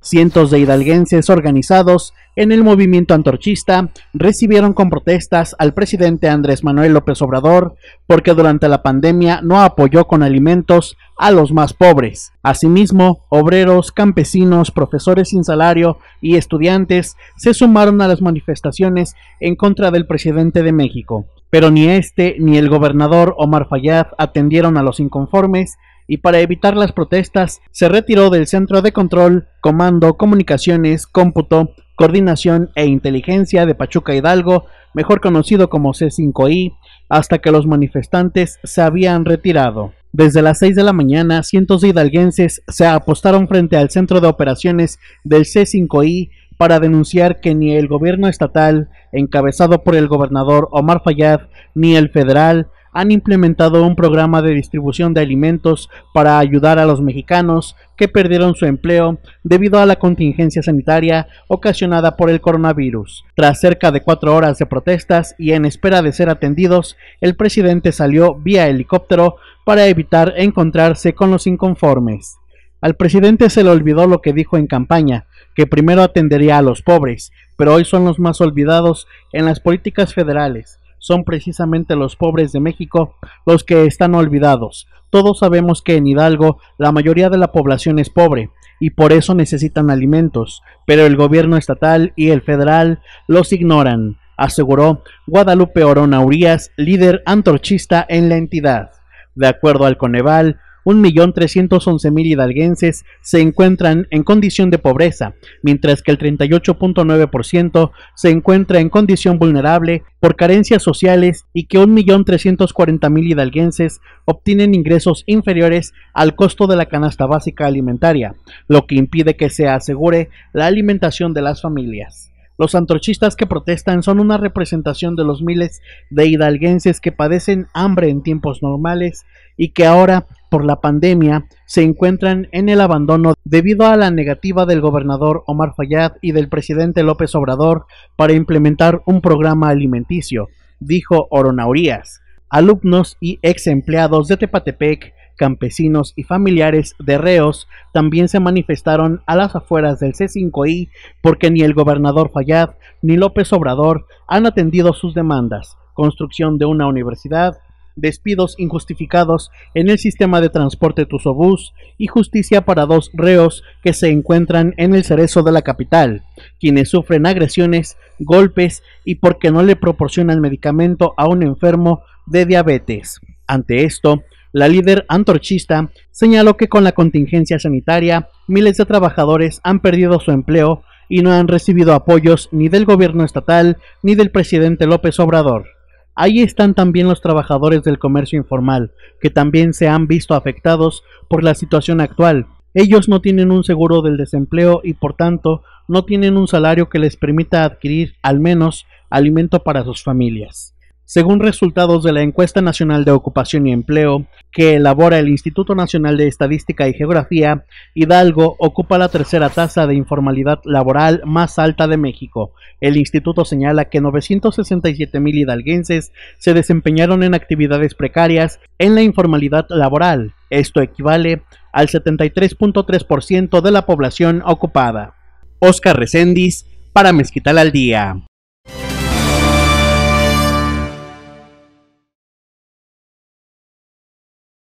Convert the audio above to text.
Cientos de hidalguenses organizados en el movimiento antorchista recibieron con protestas al presidente Andrés Manuel López Obrador porque durante la pandemia no apoyó con alimentos a los más pobres. Asimismo, obreros, campesinos, profesores sin salario y estudiantes se sumaron a las manifestaciones en contra del presidente de México. Pero ni este ni el gobernador Omar Fayad atendieron a los inconformes y para evitar las protestas se retiró del centro de control, comando, comunicaciones, cómputo, coordinación e inteligencia de Pachuca Hidalgo, mejor conocido como C5I, hasta que los manifestantes se habían retirado. Desde las 6 de la mañana, cientos de hidalguenses se apostaron frente al centro de operaciones del C5I para denunciar que ni el gobierno estatal, encabezado por el gobernador Omar Fayad, ni el federal, han implementado un programa de distribución de alimentos para ayudar a los mexicanos que perdieron su empleo debido a la contingencia sanitaria ocasionada por el coronavirus. Tras cerca de cuatro horas de protestas y en espera de ser atendidos, el presidente salió vía helicóptero para evitar encontrarse con los inconformes. Al presidente se le olvidó lo que dijo en campaña, que primero atendería a los pobres, pero hoy son los más olvidados en las políticas federales son precisamente los pobres de México los que están olvidados. Todos sabemos que en Hidalgo la mayoría de la población es pobre y por eso necesitan alimentos, pero el gobierno estatal y el federal los ignoran, aseguró Guadalupe Orona líder antorchista en la entidad. De acuerdo al Coneval, 1.311.000 hidalguenses se encuentran en condición de pobreza, mientras que el 38.9% se encuentra en condición vulnerable por carencias sociales y que 1.340.000 hidalguenses obtienen ingresos inferiores al costo de la canasta básica alimentaria, lo que impide que se asegure la alimentación de las familias. Los antorchistas que protestan son una representación de los miles de hidalguenses que padecen hambre en tiempos normales y que ahora por la pandemia se encuentran en el abandono debido a la negativa del gobernador Omar Fayad y del presidente López Obrador para implementar un programa alimenticio, dijo Oronaurías. Alumnos y ex empleados de Tepatepec, campesinos y familiares de reos también se manifestaron a las afueras del C5I porque ni el gobernador Fayad ni López Obrador han atendido sus demandas. Construcción de una universidad, despidos injustificados en el sistema de transporte Tusobús y justicia para dos reos que se encuentran en el cerezo de la capital, quienes sufren agresiones, golpes y porque no le proporcionan medicamento a un enfermo de diabetes. Ante esto, la líder antorchista señaló que con la contingencia sanitaria, miles de trabajadores han perdido su empleo y no han recibido apoyos ni del gobierno estatal ni del presidente López Obrador. Ahí están también los trabajadores del comercio informal, que también se han visto afectados por la situación actual. Ellos no tienen un seguro del desempleo y por tanto no tienen un salario que les permita adquirir al menos alimento para sus familias según resultados de la Encuesta Nacional de Ocupación y Empleo que elabora el Instituto Nacional de Estadística y Geografía, Hidalgo ocupa la tercera tasa de informalidad laboral más alta de México. El instituto señala que 967 mil hidalguenses se desempeñaron en actividades precarias en la informalidad laboral. Esto equivale al 73.3% de la población ocupada. Oscar Recendis para Mezquital al Día.